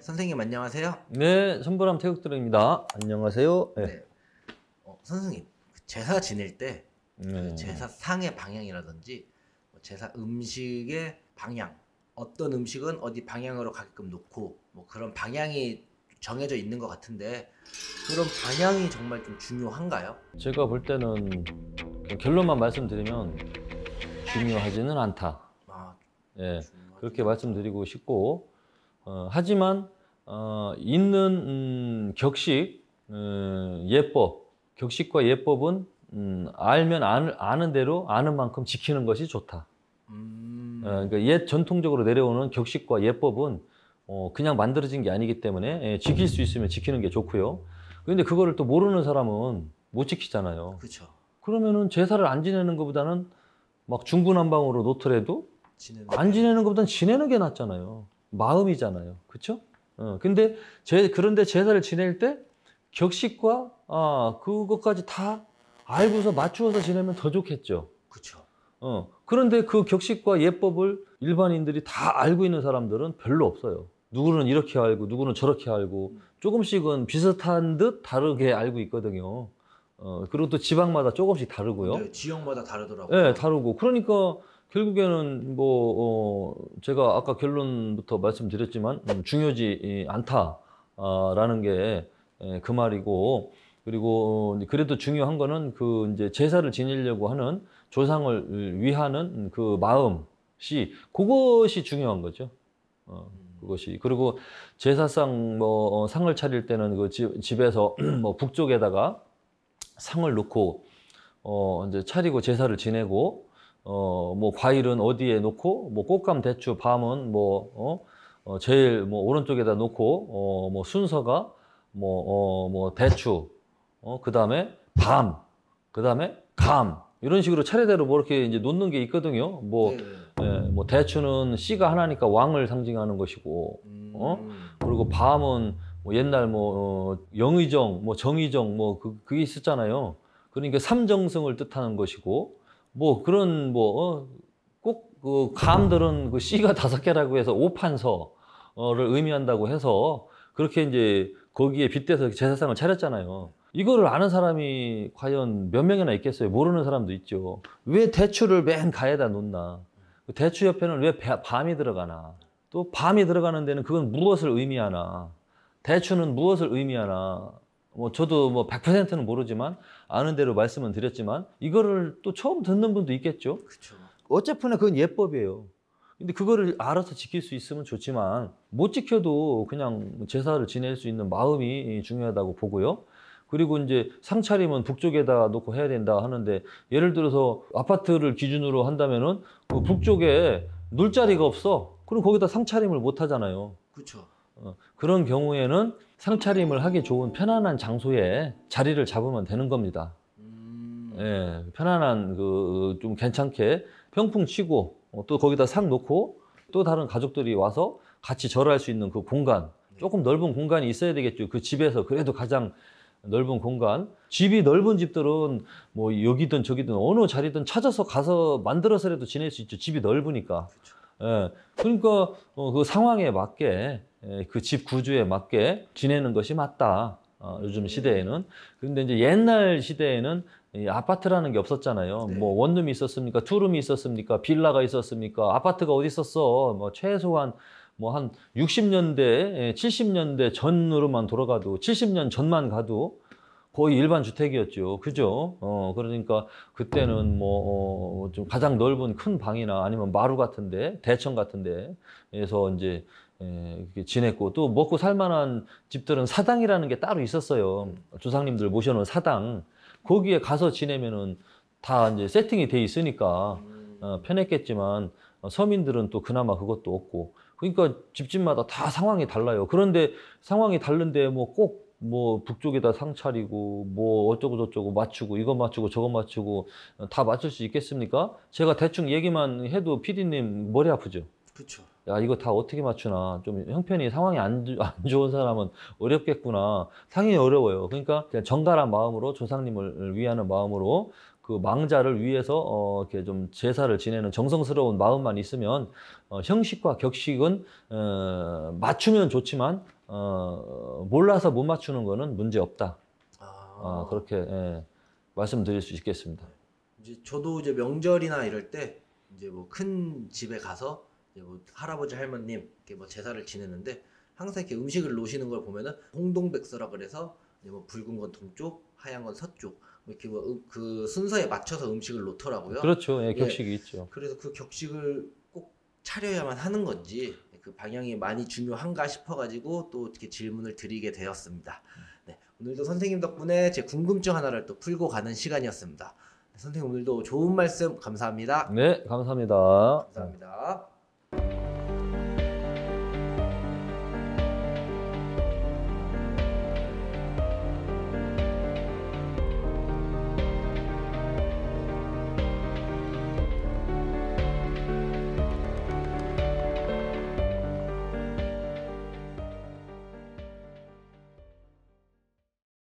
선생님 안녕하세요. 네, 손보람 태극드입니다 안녕하세요. 네. 네. 어, 선생님, 그 제사 지낼 때 그 네. 제사 상의 방향이라든지 뭐 제사 음식의 방향, 어떤 음식은 어디 방향으로 가게끔 놓고 뭐 그런 방향이 정해져 있는 것 같은데 그런 방향이 정말 좀 중요한가요? 제가 볼 때는 그 결론만 말씀드리면 중요하지는 않다. 아, 예, 중요하지. 그렇게 말씀드리고 싶고 어, 하지만 어, 있는 음, 격식, 음, 예법, 격식과 예법은 음, 알면 아는, 아는 대로 아는 만큼 지키는 것이 좋다. 음... 어, 그러니까 옛 전통적으로 내려오는 격식과 예법은 어, 그냥 만들어진 게 아니기 때문에 예, 지킬 수 있으면 지키는 게 좋고요. 그런데 그거를 또 모르는 사람은 못 지키잖아요. 그렇죠. 그러면은 제사를 안 지내는 것보다는 막 중구난방으로 놓더라도 지내는 안 지내는 것보다는 지내는 게 낫잖아요. 마음이잖아요. 그렇 어, 근데 제, 그런데 제사를 지낼 때 격식과 아, 그것까지 다 알고서 맞추어서 지내면 더 좋겠죠. 그렇 어, 그런데 그 격식과 예법을 일반인들이 다 알고 있는 사람들은 별로 없어요. 누구는 이렇게 알고 누구는 저렇게 알고 조금씩은 비슷한 듯 다르게 알고 있거든요. 어, 그리고 또 지방마다 조금씩 다르고요. 네, 지역마다 다르더라고요. 네, 다르고. 그러니까 결국에는 뭐 어, 제가 아까 결론부터 말씀드렸지만 음, 중요지 않다라는 아, 게그 예, 말이고 그리고 어, 그래도 중요한 거는 그 이제 제사를 지내려고 하는 조상을 위하는 그 마음이 그것이 중요한 거죠. 어, 그것이 그리고 제사상 뭐 어, 상을 차릴 때는 그 집, 집에서 뭐 북쪽에다가 상을 놓고 어 이제 차리고 제사를 지내고 어, 뭐 과일은 어디에 놓고, 뭐 꽃감, 대추, 밤은 뭐, 어, 어 제일 뭐 오른쪽에다 놓고, 어, 뭐 순서가 뭐, 어, 뭐 대추, 어, 그 다음에 밤, 그 다음에 감, 이런 식으로 차례대로 뭐 이렇게 이제 놓는 게 있거든요. 뭐, 네. 예, 뭐 대추는 씨가 하나니까 왕을 상징하는 것이고, 어? 음. 그리고 밤은 뭐 옛날 뭐 어, 영의정, 뭐 정의정, 뭐 그, 그게 있었잖아요. 그러니까 삼정승을 뜻하는 것이고, 뭐 그런 뭐 꼭그 어, 감들은 그 씨가 다섯 개라고 해서 오판서를 의미한다고 해서 그렇게 이제 거기에 빗대서 제사상을 차렸잖아요. 이거를 아는 사람이 과연 몇 명이나 있겠어요? 모르는 사람도 있죠. 왜 대추를 맨 가에다 놓나? 그 대추 옆에는 왜 밤이 들어가나? 또 밤이 들어가는 데는 그건 무엇을 의미하나? 대추는 무엇을 의미하나? 뭐 저도 뭐 100%는 모르지만 아는 대로 말씀은 드렸지만 이거를 또 처음 듣는 분도 있겠죠. 그렇죠. 어쨌거나 그건 예법이에요. 근데 그거를 알아서 지킬 수 있으면 좋지만 못 지켜도 그냥 뭐 제사를 지낼 수 있는 마음이 중요하다고 보고요. 그리고 이제 상차림은 북쪽에다 놓고 해야 된다 하는데 예를 들어서 아파트를 기준으로 한다면은 그 북쪽에 놀 자리가 없어. 그럼 거기다 상차림을 못 하잖아요. 그렇죠. 어, 그런 경우에는 상차림을 하기 좋은 편안한 장소에 자리를 잡으면 되는 겁니다. 음. 예, 편안한 그좀 괜찮게 평풍 치고 어, 또 거기다 상 놓고 또 다른 가족들이 와서 같이 절할 수 있는 그 공간 네. 조금 넓은 공간이 있어야 되겠죠. 그 집에서 그래도 가장 넓은 공간. 집이 넓은 집들은 뭐 여기든 저기든 어느 자리든 찾아서 가서 만들어서라도 지낼 수 있죠. 집이 넓으니까. 예. 그러니까 어, 그 상황에 맞게 그집 구조에 맞게 지내는 것이 맞다. 어, 요즘 시대에는. 그런데 이제 옛날 시대에는 아파트라는 게 없었잖아요. 네. 뭐 원룸이 있었습니까? 투룸이 있었습니까? 빌라가 있었습니까? 아파트가 어디 있었어? 뭐 최소한 뭐 한 60년대, 70년대 전으로만 돌아가도 70년 전만 가도 거의 일반 주택이었죠. 그죠? 어, 그러니까 그때는 뭐, 어, 좀 가장 넓은 큰 방이나 아니면 마루 같은데, 대청 같은데, 에서 이제 예, 지냈고 또 먹고 살만한 집들은 사당이라는 게 따로 있었어요. 조상님들 모셔놓은 사당 거기에 가서 지내면은 다 이제 세팅이 돼 있으니까 어, 편했겠지만 어, 서민들은 또 그나마 그것도 없고 그러니까 집집마다 다 상황이 달라요. 그런데 상황이 다른데 뭐 꼭뭐 뭐 북쪽에다 상 차리고 뭐 어쩌고 저쩌고 맞추고 이거 맞추고 저거 맞추고 어, 다 맞출 수 있겠습니까? 제가 대충 얘기만 해도 피디님 머리 아프죠. 그렇죠. 야 이거 다 어떻게 맞추나 좀 형편이 상황이 안, 안 좋은 사람은 어렵겠구나 당연히 어려워요 그러니까 정갈한 마음으로 조상님을 위하는 마음으로 그 망자를 위해서 어 이렇게 좀 제사를 지내는 정성스러운 마음만 있으면 어 형식과 격식은 어 맞추면 좋지만 어 몰라서 못 맞추는 거는 문제 없다 아... 어 그렇게 예, 말씀드릴 수 있겠습니다 이제 저도 이제 명절이나 이럴 때 이제 뭐 큰 집에 가서 예, 뭐 할아버지 할머님 이렇게 뭐 제사를 지내는데 항상 이렇게 음식을 놓으시는 걸 보면은 홍동백서라 그래서 뭐 붉은 건 동쪽, 하얀 건 서쪽 뭐 이렇게 뭐그 음, 순서에 맞춰서 음식을 놓더라고요. 그렇죠. 예, 예. 격식이 예. 있죠. 그래서 그 격식을 꼭 차려야만 하는 건지 그 방향이 많이 중요한가 싶어가지고 또 이렇게 질문을 드리게 되었습니다. 네, 오늘도 선생님 덕분에 제 궁금증 하나를 또 풀고 가는 시간이었습니다. 선생님 오늘도 좋은 말씀 감사합니다. 네, 감사합니다. 감사합니다.